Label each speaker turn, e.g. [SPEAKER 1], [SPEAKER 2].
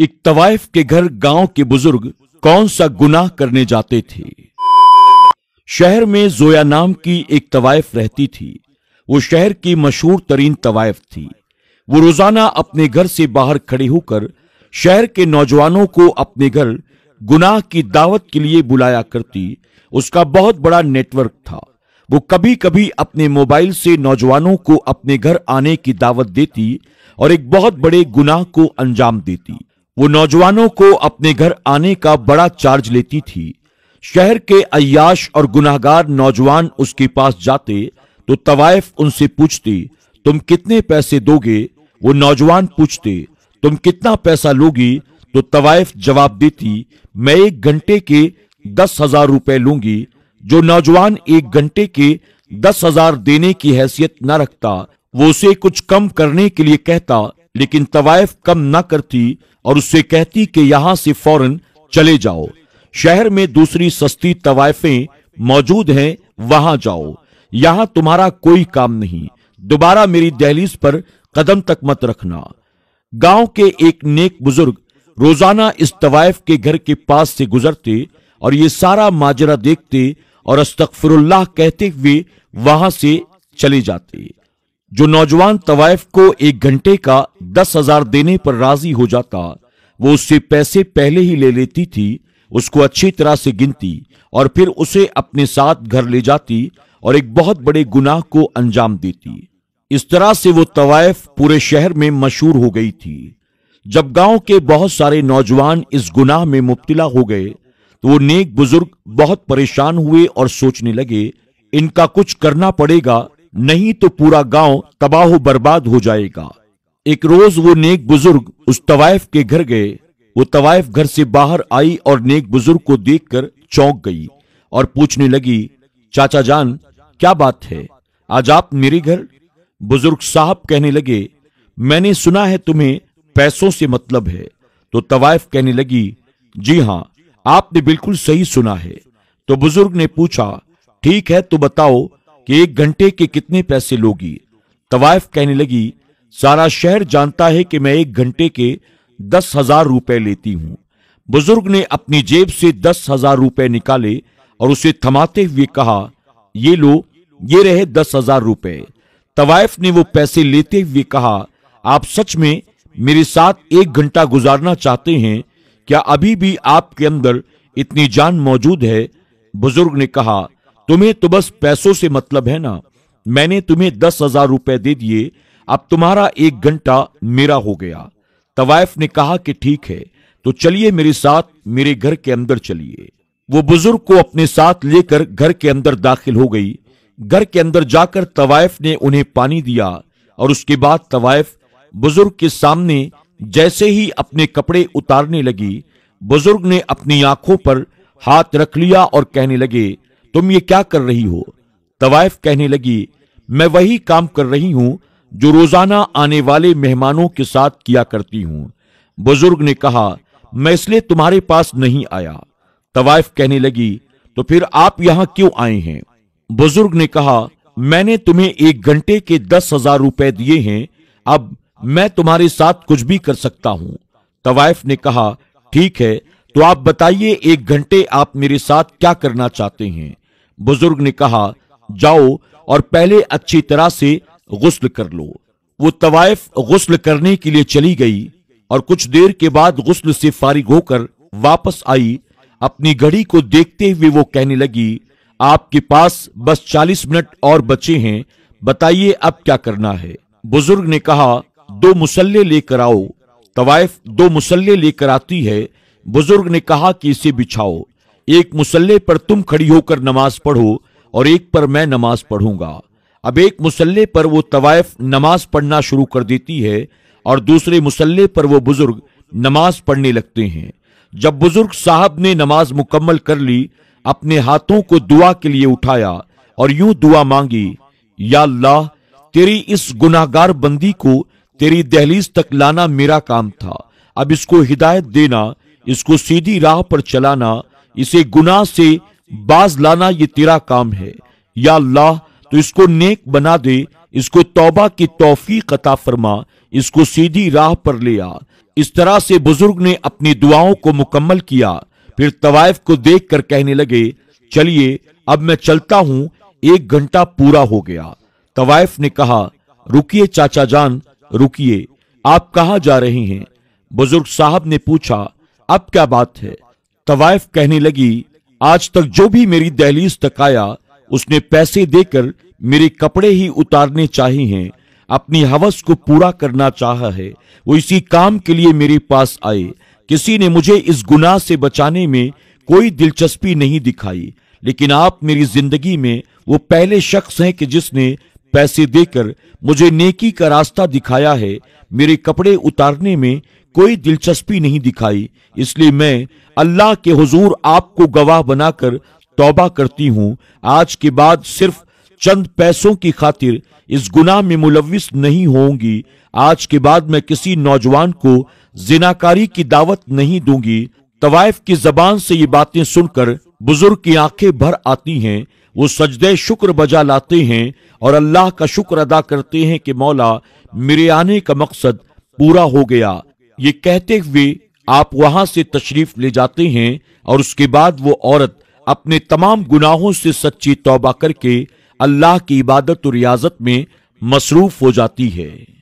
[SPEAKER 1] एक तवाइफ के घर गांव के बुजुर्ग कौन सा गुनाह करने जाते थे शहर में जोया नाम की एक तवाइफ रहती थी वो शहर की मशहूर तरीन तवाइफ थी वो रोजाना अपने घर से बाहर खड़े होकर शहर के नौजवानों को अपने घर गुनाह की दावत के लिए बुलाया करती उसका बहुत बड़ा नेटवर्क था वो कभी कभी अपने मोबाइल से नौजवानों को अपने घर आने की दावत देती और एक बहुत बड़े गुनाह को अंजाम देती वो नौजवानों को अपने घर आने का बड़ा चार्ज लेती थी शहर के अयाश और गुनाहगार नौजवान उसके पास जाते तो तवायफ उनसे पूछती तुम कितने पैसे दोगे वो नौजवान पूछते तुम कितना पैसा लोगी तो तवायफ जवाब देती मैं एक घंटे के दस हजार रुपए लूंगी जो नौजवान एक घंटे के दस हजार देने की हैसियत न रखता वो उसे कुछ कम करने के लिए कहता लेकिन तवायफ कम न करती और उससे कहती कि यहां से फौरन चले जाओ शहर में दूसरी सस्ती तवायफें मौजूद हैं वहां जाओ यहां तुम्हारा कोई काम नहीं दोबारा मेरी दहलीज पर कदम तक मत रखना गांव के एक नेक बुजुर्ग रोजाना इस तवायफ के घर के पास से गुजरते और ये सारा माजरा देखते और अस्तफरुल्लाह कहते हुए वहां से चले जाते जो नौजवान तवायफ को एक घंटे का दस हजार देने पर राजी हो जाता वो उससे पैसे पहले ही ले लेती थी उसको अच्छी तरह से गिनती और फिर उसे अपने साथ घर ले जाती और एक बहुत बड़े गुनाह को अंजाम देती इस तरह से वो तवायफ पूरे शहर में मशहूर हो गई थी जब गांव के बहुत सारे नौजवान इस गुनाह में मुब्तला हो गए तो वो नेक बुजुर्ग बहुत परेशान हुए और सोचने लगे इनका कुछ करना पड़ेगा नहीं तो पूरा गांव तबाह बर्बाद हो जाएगा एक रोज वो नेक बुजुर्ग उस तवायफ के घर गए वो तवायफ घर से बाहर आई और नेक बुजुर्ग को देखकर चौंक गई और पूछने लगी चाचा जान क्या बात है आज आप मेरे घर बुजुर्ग साहब कहने लगे मैंने सुना है तुम्हें पैसों से मतलब है तो तवायफ कहने लगी जी हां आपने बिल्कुल सही सुना है तो बुजुर्ग ने पूछा ठीक है तो बताओ कि एक घंटे के कितने पैसे लोगी तवायफ कहने लगी सारा शहर जानता है कि मैं एक घंटे के दस हजार रुपए लेती हूं बुजुर्ग ने अपनी जेब से दस हजार रुपए निकाले और उसे थमाते हुए कहा ये लो ये रहे दस हजार रुपए तवायफ ने वो पैसे लेते हुए कहा आप सच में मेरे साथ एक घंटा गुजारना चाहते हैं क्या अभी भी आपके अंदर इतनी जान मौजूद है बुजुर्ग ने कहा तुम्हें तो बस पैसों से मतलब है ना मैंने तुम्हें दस हजार रुपए दे दिए अब तुम्हारा एक घंटा मेरा हो गया तवायफ ने कहा कि ठीक है तो चलिए मेरे साथ मेरे घर के अंदर चलिए वो बुजुर्ग को अपने साथ लेकर घर के अंदर दाखिल हो गई घर के अंदर जाकर तवायफ ने उन्हें पानी दिया और उसके बाद तवायफ बुजुर्ग के सामने जैसे ही अपने कपड़े उतारने लगी बुजुर्ग ने अपनी आंखों पर हाथ रख लिया और कहने लगे तुम ये क्या कर रही हो तवायफ कहने लगी मैं वही काम कर रही हूं जो रोजाना आने वाले मेहमानों के साथ किया करती हूँ बुजुर्ग ने कहा मैं इसलिए तुम्हारे पास नहीं आया तवाइफ कहने लगी तो फिर आप यहां क्यों आए हैं बुजुर्ग ने कहा मैंने तुम्हें एक घंटे के दस हजार रुपए दिए हैं अब मैं तुम्हारे साथ कुछ भी कर सकता हूं तवाइफ ने कहा ठीक है तो आप बताइए एक घंटे आप मेरे साथ क्या करना चाहते हैं बुजुर्ग ने कहा जाओ और पहले अच्छी तरह से गुस्ल कर लो वो तवाइफ गुस्ल करने के लिए चली गई और कुछ देर के बाद गुस्ल से फारिग होकर वापस आई अपनी घड़ी को देखते हुए वो कहने लगी आपके पास बस चालीस मिनट और बचे हैं बताइए अब क्या करना है बुजुर्ग ने कहा दो मुसल्ले लेकर आओ तवाइफ दो मुसल्ले लेकर आती है बुजुर्ग ने कहा कि इसे बिछाओ एक मुसल्ले पर तुम खड़ी होकर नमाज पढ़ो और एक पर मैं नमाज पढ़ूंगा अब एक मुसल्ले पर वो तवायफ नमाज पढ़ना शुरू कर देती है और दूसरे मुसल्ले पर वो बुजुर्ग नमाज पढ़ने लगते हैं जब बुजुर्ग साहब ने नमाज मुकम्मल कर ली अपने हाथों को दुआ के लिए उठाया और यूं दुआ मांगी या अल्लाह तेरी इस गुनाहगार बंदी को तेरी दहलीज तक लाना मेरा काम था अब इसको हिदायत देना इसको सीधी राह पर चलाना इसे गुनाह से बाज लाना ये तेरा काम है या अल्लाह तो इसको नेक बना दे इसको तौबा की तोफ़ी कता फरमा इसको सीधी राह पर ले आ इस तरह से बुजुर्ग ने अपनी दुआओं को मुकम्मल किया फिर तवायफ को देख कर कहने लगे चलिए अब मैं चलता हूँ एक घंटा पूरा हो गया तवायफ ने कहा रुकिए चाचा जान रुकिए आप कहा जा रहे हैं बुजुर्ग साहब ने पूछा अब क्या बात है तवायफ कहने लगी आज तक जो भी मेरी दहलीज तक आया उसने पैसे देकर मेरे कपड़े ही उतारने चाहिए अपनी हवस को पूरा करना चाह है वो इसी काम के लिए मेरे पास आए किसी ने मुझे इस गुनाह से बचाने में कोई दिलचस्पी नहीं दिखाई लेकिन आप मेरी जिंदगी में वो पहले शख्स हैं कि जिसने पैसे देकर मुझे नेकी का रास्ता दिखाया है मेरे कपड़े उतारने में कोई दिलचस्पी नहीं दिखाई इसलिए मैं अल्लाह के हुजूर आपको गवाह बनाकर तौबा करती हूँ आज के बाद सिर्फ चंद पैसों की खातिर इस गुनाह में मुलविस नहीं होंगी आज के बाद मैं किसी नौजवान को जिनाकारी की दावत नहीं दूंगी तवायफ की जबान से ये बातें सुनकर बुजुर्ग की आंखें भर आती हैं वो सजदे शुक्र बजा लाते हैं और अल्लाह का शुक्र अदा करते हैं कि मौला मेरे आने का मकसद पूरा हो गया ये कहते हुए आप वहां से तशरीफ ले जाते हैं और उसके बाद वो औरत अपने तमाम गुनाहों से सच्ची तौबा करके अल्लाह की इबादत और रियाजत में मसरूफ हो जाती है